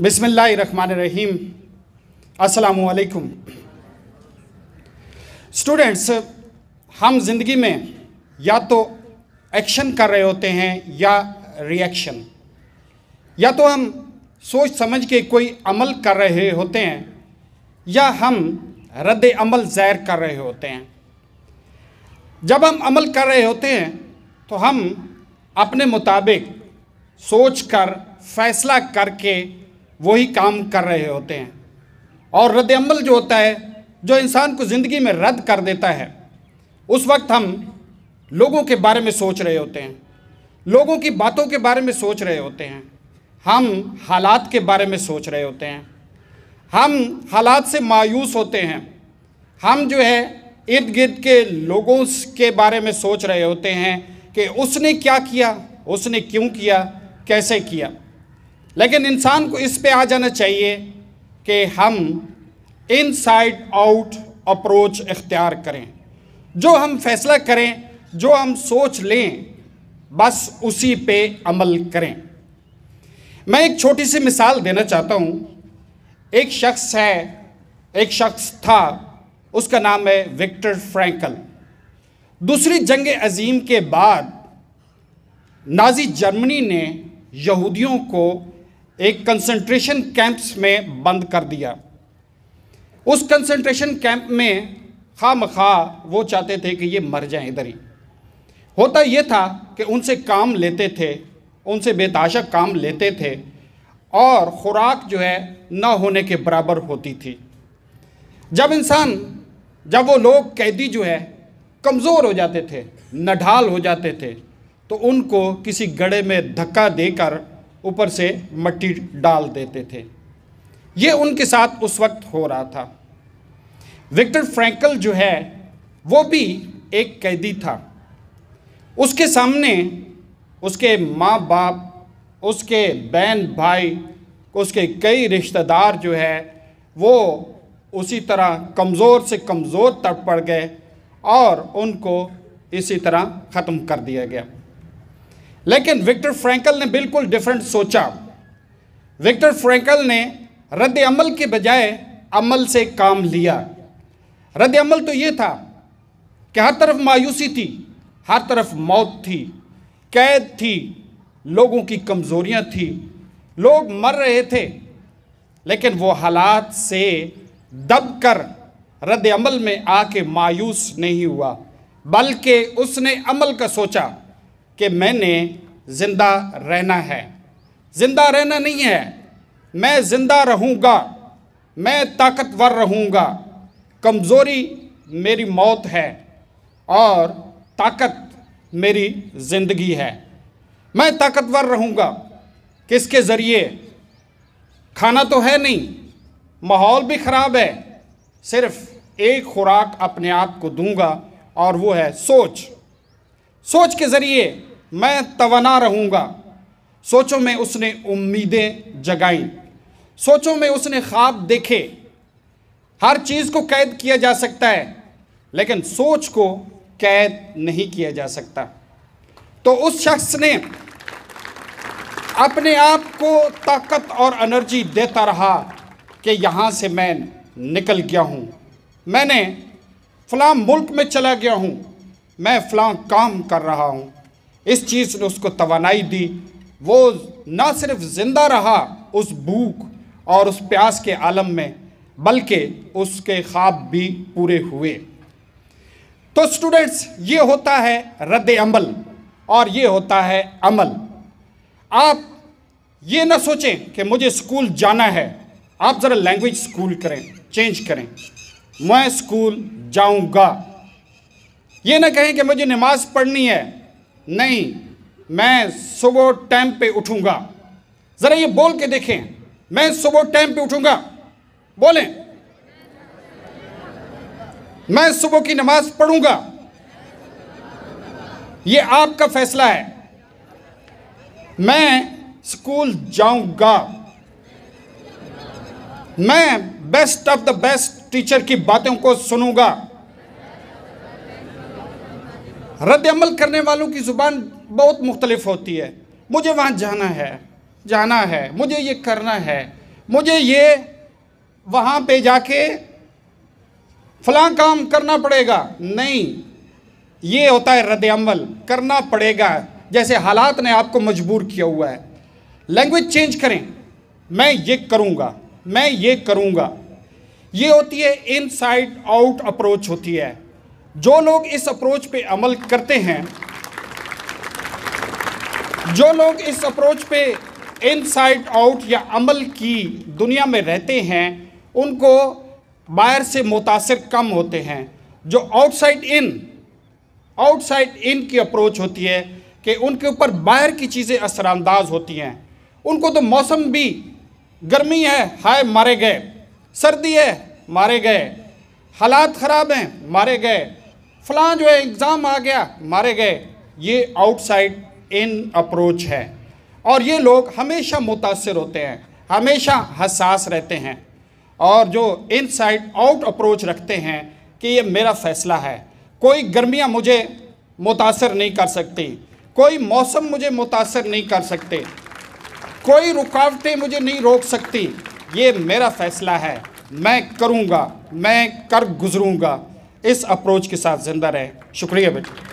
बिसमीम असलकुम स्टूडेंट्स हम ज़िंदगी में या तो एक्शन कर रहे होते हैं या रिएक्शन या तो हम सोच समझ के कोई अमल कर रहे होते हैं या हम रद्द अमल ज़ैर कर रहे होते हैं जब हम अमल कर रहे होते हैं तो हम अपने मुताबिक सोच कर फैसला करके वही काम कर रहे होते हैं और रद्दमल जो होता है जो इंसान को ज़िंदगी में रद्द कर देता है उस वक्त हम लोगों के बारे में सोच रहे होते हैं लोगों की बातों के बारे में सोच रहे होते हैं हम हालात के बारे में सोच रहे होते हैं हम हालात से मायूस होते हैं हम जो है इर्द गिर्द के लोगों के बारे में सोच रहे होते हैं कि उसने क्या किया उसने क्यों किया कैसे किया लेकिन इंसान को इस पे आ जाना चाहिए कि हम इन साइड आउट अप्रोच इख्तियार करें जो हम फैसला करें जो हम सोच लें बस उसी पे अमल करें मैं एक छोटी सी मिसाल देना चाहता हूँ एक शख्स है एक शख्स था उसका नाम है विक्टर फ्रैंकल दूसरी जंग अजीम के बाद नाजी जर्मनी ने यहूदियों को एक कंसंट्रेशन कैंप्स में बंद कर दिया उस कंसंट्रेशन कैंप में खा मखा वो चाहते थे कि ये मर जाए इधर ही होता ये था कि उनसे काम लेते थे उनसे बेताशा काम लेते थे और ख़ुराक जो है ना होने के बराबर होती थी जब इंसान जब वो लोग कैदी जो है कमज़ोर हो जाते थे नढाल हो जाते थे तो उनको किसी गड़े में धक्का देकर ऊपर से मट्टी डाल देते थे ये उनके साथ उस वक्त हो रहा था विक्टर फ्रैंकल जो है वो भी एक कैदी था उसके सामने उसके माँ बाप उसके बहन भाई उसके कई रिश्तेदार जो है वो उसी तरह कमज़ोर से कमज़ोर तक पड़ गए और उनको इसी तरह ख़त्म कर दिया गया लेकिन विक्टर फ्रैंकल ने बिल्कुल डिफरेंट सोचा विक्टर फ्रैंकल ने रद्द अमल के बजाय अमल से काम लिया रद्द अमल तो ये था कि हर तरफ मायूसी थी हर तरफ मौत थी कैद थी लोगों की कमज़ोरियाँ थी लोग मर रहे थे लेकिन वो हालात से दब कर रद्द अमल में आके मायूस नहीं हुआ बल्कि उसने अमल का सोचा कि मैंने ज़िंदा रहना है ज़िंदा रहना नहीं है मैं ज़िंदा रहूँगा मैं ताकतवर रहूँगा कमज़ोरी मेरी मौत है और ताकत मेरी ज़िंदगी है मैं ताकतवर रहूँगा किसके ज़रिए खाना तो है नहीं माहौल भी ख़राब है सिर्फ एक खुराक अपने आप को दूंगा और वो है सोच सोच के ज़रिए मैं तोना रहूँगा सोचों में उसने उम्मीदें जगाई सोचों में उसने ख्वाब देखे हर चीज़ को कैद किया जा सकता है लेकिन सोच को कैद नहीं किया जा सकता तो उस शख्स ने अपने आप को ताकत और एनर्जी देता रहा कि यहाँ से मैं निकल गया हूँ मैंने फलाम मुल्क में चला गया हूँ मैं फलां काम कर रहा हूँ इस चीज़ ने उसको तोानाई दी वो ना सिर्फ ज़िंदा रहा उस भूख और उस प्यास के आलम में बल्कि उसके ख्वाब भी पूरे हुए तो स्टूडेंट्स ये होता है रद्द अमल और ये होता है अमल आप ये ना सोचें कि मुझे स्कूल जाना है आप ज़रा लैंग्वेज स्कूल करें चेंज करें मैं स्कूल जाऊंगा ये ना कहें कि मुझे नमाज पढ़नी है नहीं मैं सुबह टाइम पे उठूंगा ज़रा ये बोल के देखें मैं सुबह टाइम पे उठूंगा बोलें मैं सुबह की नमाज पढ़ूंगा ये आपका फैसला है मैं स्कूल जाऊंगा मैं best of the best teacher की बातों को सुनूंगा रद्द अमल करने वालों की ज़ुबान बहुत मुख्तलिफ होती है मुझे वहाँ जाना है जाना है मुझे ये करना है मुझे ये वहाँ पे जाके फला काम करना पड़ेगा नहीं ये होता है रद्द अमल करना पड़ेगा जैसे हालात ने आपको मजबूर किया हुआ है लैंग्वेज चेंज करें मैं ये करूँगा मैं ये करूँगा ये होती है इन साइड आउट अप्रोच होती है जो लोग इस अप्रोच पे अमल करते हैं जो लोग इस अप्रोच पे इनसाइड आउट या अमल की दुनिया में रहते हैं उनको बाहर से मुतासर कम होते हैं जो आउटसाइड इन आउटसाइड इन की अप्रोच होती है कि उनके ऊपर बाहर की चीज़ें असरानंदाज होती हैं उनको तो मौसम भी गर्मी है हाय मारे गए सर्दी है मारे गए हालात ख़राब हैं मारे गए फलां जो है एग्ज़ाम आ गया मारे गए ये आउटसाइड इन अप्रोच है और ये लोग हमेशा मुतासर होते हैं हमेशा हसास रहते हैं और जो इन साइड आउट अप्रोच रखते हैं कि ये मेरा फ़ैसला है कोई गर्मियाँ मुझे मुतासर नहीं कर सकती कोई मौसम मुझे मुतासर नहीं कर सकते कोई रुकावटें मुझे नहीं रोक सकती ये मेरा फ़ैसला है मैं करूँगा मैं कर गुजरूँगा इस अप्रोच के साथ जिंदा रहें शुक्रिया बेटा